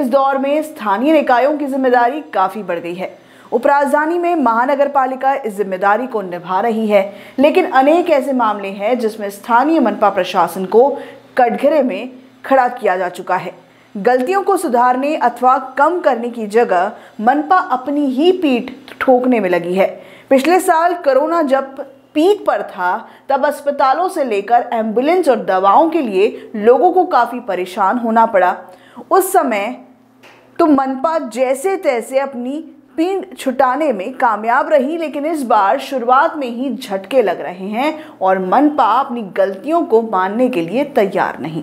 इस दौर में स्थानीय निकायों की जिम्मेदारी काफ़ी बढ़ गई है उपराजधानी में महानगर पालिका इस जिम्मेदारी को निभा रही है लेकिन अनेक ऐसे मामले हैं जिसमें स्थानीय मनपा प्रशासन को कटघरे में खड़ा किया जा चुका है गलतियों को सुधारने अथवा कम करने की जगह मनपा अपनी ही पीठ ठोकने में लगी है पिछले साल कोरोना जब पीक पर था तब अस्पतालों से लेकर एम्बुलेंस और दवाओं के लिए लोगों को काफ़ी परेशान होना पड़ा उस समय तो मनपा जैसे तैसे अपनी पिंड छुटाने में कामयाब रही लेकिन इस बार शुरुआत में ही झटके लग रहे हैं और मनपा अपनी गलतियों को मानने के लिए तैयार नहीं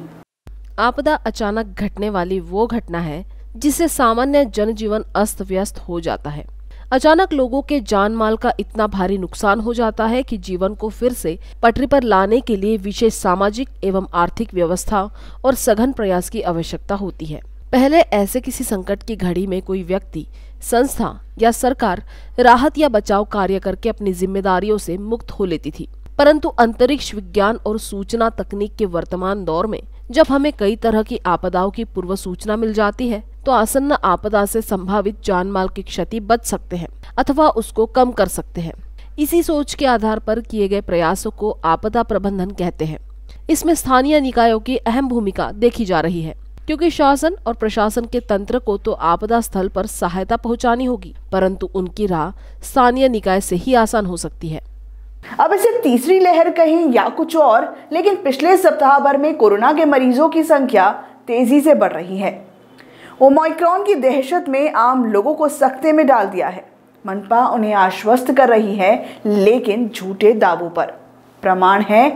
आपदा अचानक घटने वाली वो घटना है जिससे सामान्य जनजीवन अस्त व्यस्त हो जाता है अचानक लोगों के जान माल का इतना भारी नुकसान हो जाता है कि जीवन को फिर से पटरी पर लाने के लिए विशेष सामाजिक एवं आर्थिक व्यवस्था और सघन प्रयास की आवश्यकता होती है पहले ऐसे किसी संकट की घड़ी में कोई व्यक्ति संस्था या सरकार राहत या बचाव कार्य करके अपनी जिम्मेदारियों से मुक्त हो लेती थी परंतु अंतरिक्ष विज्ञान और सूचना तकनीक के वर्तमान दौर में जब हमें कई तरह की आपदाओं की पूर्व सूचना मिल जाती है तो आसन्न आपदा से संभावित जान माल की क्षति बच सकते हैं अथवा उसको कम कर सकते हैं इसी सोच के आधार पर किए गए प्रयासों को आपदा प्रबंधन कहते हैं इसमें स्थानीय निकायों की अहम भूमिका देखी जा रही है क्योंकि शासन और प्रशासन के तंत्र को तो आपदा स्थल पर सहायता पहुंचानी होगी परंतु उनकी राह स्थानीय निकाय से ही आसान हो सकती है अब इसे तीसरी लहर कहें या कुछ और लेकिन पिछले सप्ताह भर में कोरोना के मरीजों की संख्या तेजी से बढ़ रही है ओमाइक्रॉन की दहशत में आम लोगों को सख्ते में डाल दिया है मनपा उन्हें आश्वस्त कर रही है लेकिन झूठे दावों पर प्रमाण है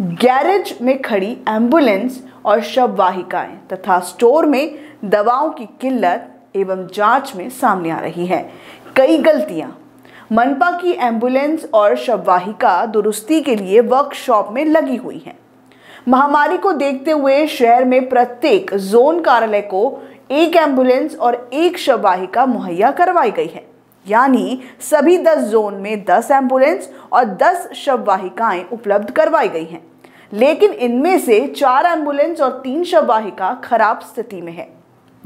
गैरेज में खड़ी एम्बुलेंस और शव वाहिकाएं तथा स्टोर में दवाओं की किल्लत एवं जांच में सामने आ रही है कई गलतियां मनपा की एम्बुलेंस और शववाहिका दुरुस्ती के लिए वर्कशॉप में लगी हुई हैं महामारी को देखते हुए शहर में प्रत्येक जोन कार्यालय को एक एम्बुलेंस और एक शववाहिका मुहैया करवाई गई है यानी सभी 10 जोन में 10 एम्बुलेंस और 10 शववाहिकाएं उपलब्ध करवाई गई हैं लेकिन इनमें से चार एम्बुलेंस और तीन शववाहिका खराब स्थिति में है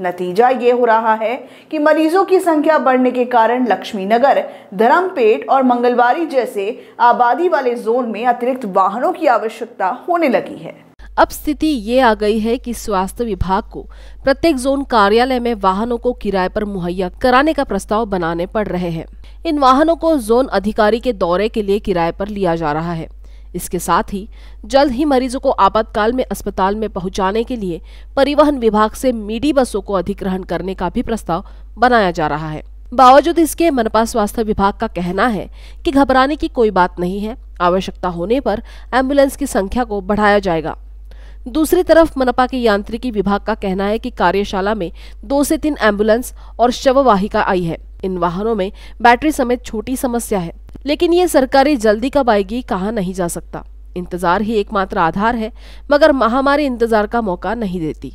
नतीजा ये हो रहा है कि मरीजों की संख्या बढ़ने के कारण लक्ष्मीनगर धर्मपेट और मंगलवारी जैसे आबादी वाले जोन में अतिरिक्त वाहनों की आवश्यकता होने लगी है अब स्थिति ये आ गई है कि स्वास्थ्य विभाग को प्रत्येक जोन कार्यालय में वाहनों को किराए पर मुहैया कराने का प्रस्ताव बनाने पड़ रहे हैं इन वाहनों को जोन अधिकारी के दौरे के लिए किराए पर लिया जा रहा है इसके साथ ही जल्द ही मरीजों को आपातकाल में अस्पताल में पहुंचाने के लिए परिवहन विभाग से मीडी बसों को अधिग्रहण करने का भी प्रस्ताव बनाया जा रहा है बावजूद इसके मनपा स्वास्थ्य विभाग का कहना है कि घबराने की कोई बात नहीं है आवश्यकता होने पर एम्बुलेंस की संख्या को बढ़ाया जाएगा दूसरी तरफ मनपा के यांत्रिकी विभाग का कहना है कि कार्यशाला में दो से तीन एम्बुलेंस और शववाहिका आई है इन वाहनों में बैटरी समेत छोटी समस्या है लेकिन ये सरकारी जल्दी कब आएगी कहा नहीं जा सकता इंतजार ही एकमात्र आधार है मगर महामारी इंतजार का मौका नहीं देती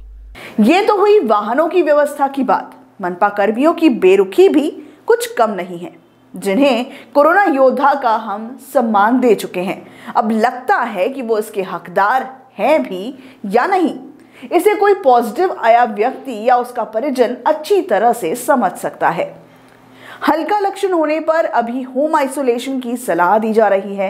ये तो हुई वाहनों की व्यवस्था की बात मनपा कर्मियों की बेरुखी भी कुछ कम नहीं है जिन्हें कोरोना योद्धा का हम सम्मान दे चुके हैं अब लगता है कि वो इसके हकदार है भी या नहीं इसे कोई पॉजिटिव आया व्यक्ति या उसका परिजन अच्छी तरह से समझ सकता है हल्का लक्षण होने पर अभी होम आइसोलेशन की सलाह दी जा रही है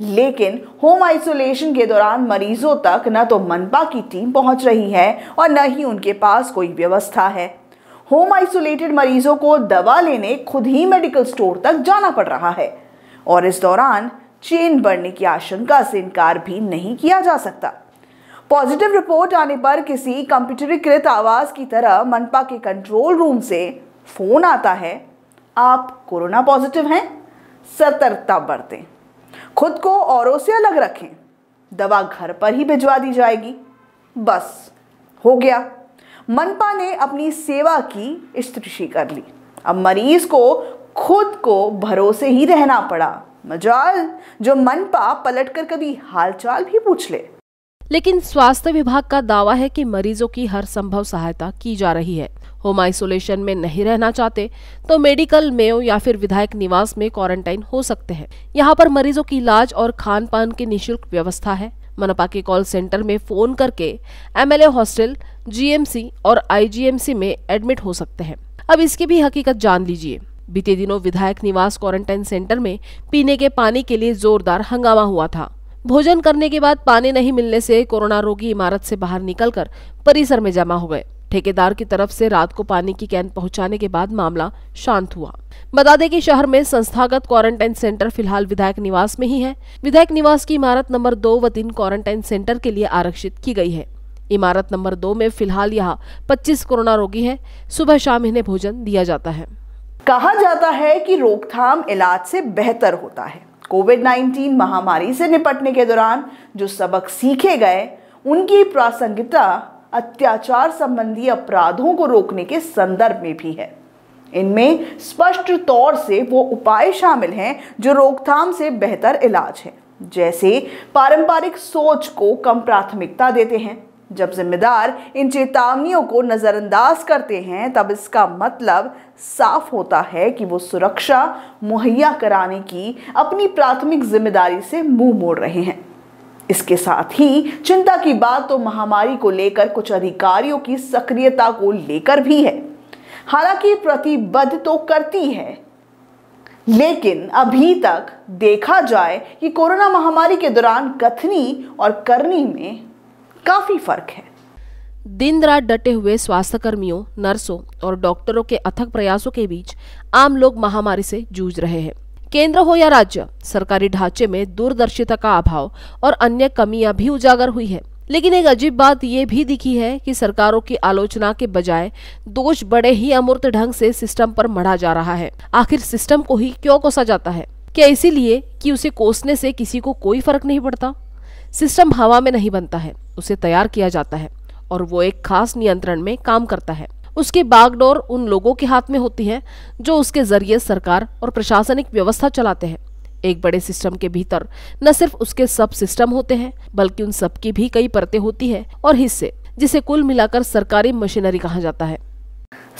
लेकिन होम आइसोलेशन के दौरान मरीजों तक न तो मनपा की टीम पहुंच रही है और न ही उनके पास कोई व्यवस्था है होम आइसोलेटेड मरीजों को दवा लेने खुद ही मेडिकल स्टोर तक जाना पड़ रहा है और इस दौरान चेन बढ़ने की आशंका से इनकार भी नहीं किया जा सकता पॉजिटिव रिपोर्ट आने पर किसी कंप्यूटरीकृत आवाज़ की तरह मनपा के कंट्रोल रूम से फ़ोन आता है आप कोरोना पॉजिटिव हैं सतर्कता बरतें खुद को औरों से अलग रखें दवा घर पर ही भिजवा दी जाएगी बस हो गया मनपा ने अपनी सेवा की स्तृषि कर ली अब मरीज को खुद को भरोसे ही रहना पड़ा मजाल जो मनपा पलटकर कभी हालचाल भी पूछ ले लेकिन स्वास्थ्य विभाग का दावा है कि मरीजों की हर संभव सहायता की जा रही है होम आइसोलेशन में नहीं रहना चाहते तो मेडिकल मेयो या फिर विधायक निवास में क्वारंटाइन हो सकते हैं यहाँ पर मरीजों की इलाज और खान पान की निःशुल्क व्यवस्था है मनपा के कॉल सेंटर में फोन करके एमएलए हॉस्टल जीएमसी और आईजीएमसी में एडमिट हो सकते हैं अब इसकी भी हकीकत जान लीजिए बीते दिनों विधायक निवास क्वारंटाइन सेंटर में पीने के पानी के लिए जोरदार हंगामा हुआ था भोजन करने के बाद पानी नहीं मिलने से कोरोना रोगी इमारत से बाहर निकलकर परिसर में जमा हो गए ठेकेदार की तरफ से रात को पानी की कैन पहुंचाने के बाद मामला शांत हुआ बता दें कि शहर में संस्थागत क्वारंटाइन सेंटर फिलहाल विधायक निवास में ही है विधायक निवास की इमारत नंबर दो व तीन क्वारंटाइन सेंटर के लिए आरक्षित की गई है इमारत नंबर दो में फिलहाल यहाँ पच्चीस कोरोना रोगी है सुबह शाम इन्हें भोजन दिया जाता है कहा जाता है की रोकथाम इलाज से बेहतर होता है कोविड 19 महामारी से निपटने के दौरान जो सबक सीखे गए उनकी प्रासंगिकता अत्याचार संबंधी अपराधों को रोकने के संदर्भ में भी है इनमें स्पष्ट तौर से वो उपाय शामिल हैं जो रोकथाम से बेहतर इलाज है जैसे पारंपरिक सोच को कम प्राथमिकता देते हैं जब जिम्मेदार इन चेतावनियों को नज़रअंदाज करते हैं तब इसका मतलब साफ होता है कि वो सुरक्षा मुहैया कराने की अपनी प्राथमिक जिम्मेदारी से मुंह मोड़ रहे हैं इसके साथ ही चिंता की बात तो महामारी को लेकर कुछ अधिकारियों की सक्रियता को लेकर भी है हालांकि प्रतिबद्ध तो करती है लेकिन अभी तक देखा जाए कि कोरोना महामारी के दौरान कथनी और करनी में काफ़ी फर्क है दिन रात डटे हुए स्वास्थ्य कर्मियों नर्सों और डॉक्टरों के अथक प्रयासों के बीच आम लोग महामारी से जूझ रहे हैं केंद्र हो या राज्य सरकारी ढांचे में दूरदर्शिता का अभाव और अन्य कमियां भी उजागर हुई है लेकिन एक अजीब बात यह भी दिखी है कि सरकारों की आलोचना के बजाय दोष बड़े ही अमूर्त ढंग से सिस्टम पर मढ़ा जा रहा है आखिर सिस्टम को ही क्यों कोसा जाता है क्या इसीलिए कि उसे कोसने से किसी को कोई फर्क नहीं पड़ता सिस्टम हवा में नहीं बनता है उसे तैयार किया जाता है और वो एक खास नियंत्रण में काम करता है उसकी बागडोर उन लोगों के हाथ में होती है जो उसके जरिए सरकार और प्रशासनिक व्यवस्था चलाते हैं एक बड़े सिस्टम के भीतर न सिर्फ उसके सब सिस्टम होते हैं बल्कि उन सब की भी कई परतें होती है और हिस्से जिसे कुल मिलाकर सरकारी मशीनरी कहा जाता है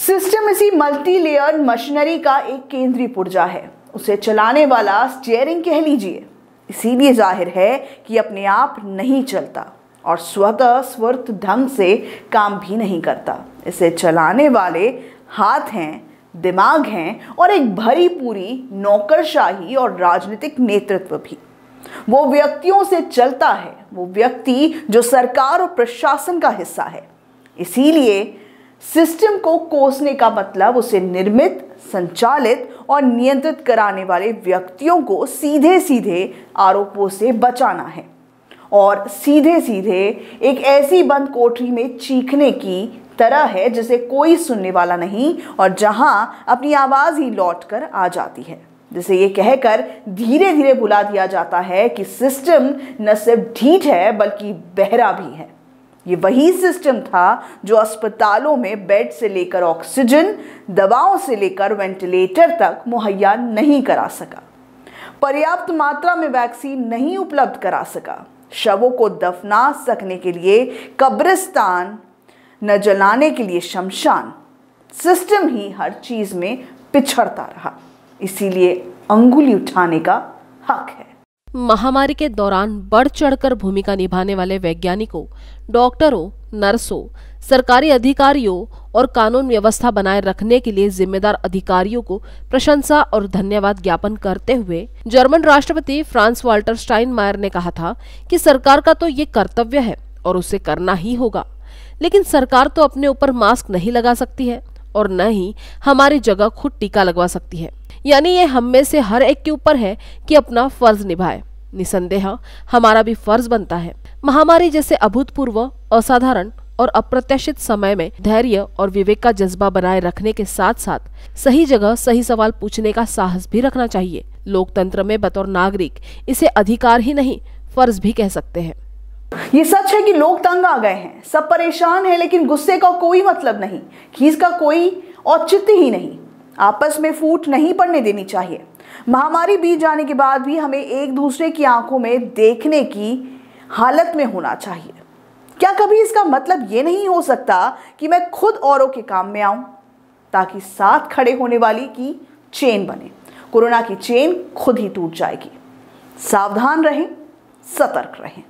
सिस्टम इसी मल्टी लेयर मशीनरी का एक केंद्रीय पुर्जा है उसे चलाने वाला स्टेयरिंग कह लीजिए इसीलिए जाहिर है कि अपने आप नहीं चलता और स्वतः स्वर्थ ढंग से काम भी नहीं करता इसे चलाने वाले हाथ हैं दिमाग हैं और एक भरी पूरी नौकरशाही और राजनीतिक नेतृत्व भी वो व्यक्तियों से चलता है वो व्यक्ति जो सरकार और प्रशासन का हिस्सा है इसीलिए सिस्टम को कोसने का मतलब उसे निर्मित संचालित और नियंत्रित कराने वाले व्यक्तियों को सीधे सीधे आरोपों से बचाना है और सीधे सीधे एक ऐसी बंद कोठरी में चीखने की तरह है जिसे कोई सुनने वाला नहीं और जहां अपनी आवाज़ ही लौट कर आ जाती है जिसे ये कहकर धीरे धीरे भुला दिया जाता है कि सिस्टम न सिर्फ ढीठ है बल्कि बहरा भी है ये वही सिस्टम था जो अस्पतालों में बेड से लेकर ऑक्सीजन दवाओं से लेकर वेंटिलेटर तक मुहैया नहीं करा सका पर्याप्त मात्रा में वैक्सीन नहीं उपलब्ध करा सका शवों को दफना सकने के लिए कब्रिस्तान न जलाने के लिए शमशान सिस्टम ही हर चीज़ में पिछड़ता रहा इसीलिए अंगुली उठाने का हक है महामारी के दौरान बढ़ चढ़कर भूमिका निभाने वाले वैज्ञानिकों डॉक्टरों नर्सों सरकारी अधिकारियों और कानून व्यवस्था बनाए रखने के लिए जिम्मेदार अधिकारियों को प्रशंसा और धन्यवाद ज्ञापन करते हुए जर्मन राष्ट्रपति फ्रांस वाल्टर मायर ने कहा था कि सरकार का तो ये कर्तव्य है और उसे करना ही होगा लेकिन सरकार तो अपने ऊपर मास्क नहीं लगा सकती है और न ही हमारी जगह खुद टीका लगवा सकती है यानी ये हम में से हर एक के ऊपर है कि अपना फर्ज निभाए निसंदेह हमारा भी फर्ज बनता है महामारी जैसे अभूतपूर्व असाधारण और अप्रत्याशित समय में धैर्य और विवेक का जज्बा बनाए रखने के साथ साथ सही जगह सही सवाल पूछने का साहस भी रखना चाहिए लोकतंत्र में बतौर नागरिक इसे अधिकार ही नहीं फर्ज भी कह सकते हैं ये सच है कि लोग तंग आ गए हैं सब परेशान हैं लेकिन गुस्से का कोई मतलब नहीं खीस का कोई औचित्य ही नहीं आपस में फूट नहीं पड़ने देनी चाहिए महामारी बीत जाने के बाद भी हमें एक दूसरे की आंखों में देखने की हालत में होना चाहिए क्या कभी इसका मतलब ये नहीं हो सकता कि मैं खुद औरों के काम में आऊं ताकि साथ खड़े होने वाली की चेन बने कोरोना की चेन खुद ही टूट जाएगी सावधान रहें सतर्क रहें